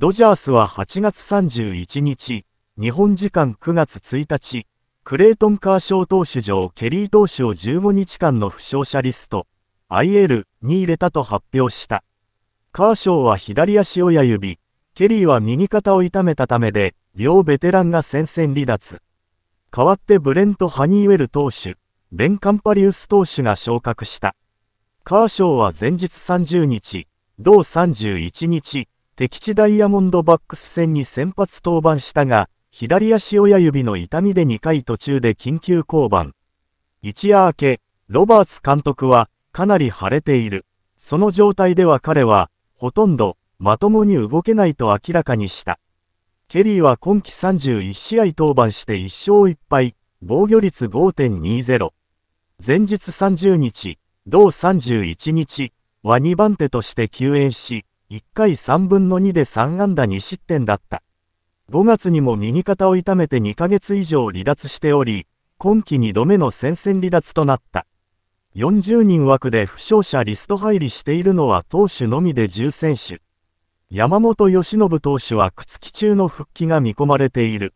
ドジャースは8月31日、日本時間9月1日、クレイトン・カーショー投手上ケリー投手を15日間の負傷者リスト、IL に入れたと発表した。カーショーは左足親指、ケリーは右肩を痛めたためで、両ベテランが戦線離脱。代わってブレント・ハニーウェル投手、ベン・カンパリウス投手が昇格した。カーショーは前日30日、同31日、敵地ダイヤモンドバックス戦に先発登板したが、左足親指の痛みで2回途中で緊急降板。一夜明け、ロバーツ監督は、かなり腫れている。その状態では彼は、ほとんど、まともに動けないと明らかにした。ケリーは今季31試合登板して1勝1敗、防御率5.20。前日30日、同31日は2番手として救援し、1回3分の2で3安打2失点だった。5月にも右肩を痛めて2ヶ月以上離脱しており、今季2度目の戦線離脱となった。40人枠で負傷者リスト入りしているのは投手のみで10選手。山本由伸投手は朽木中の復帰が見込まれている。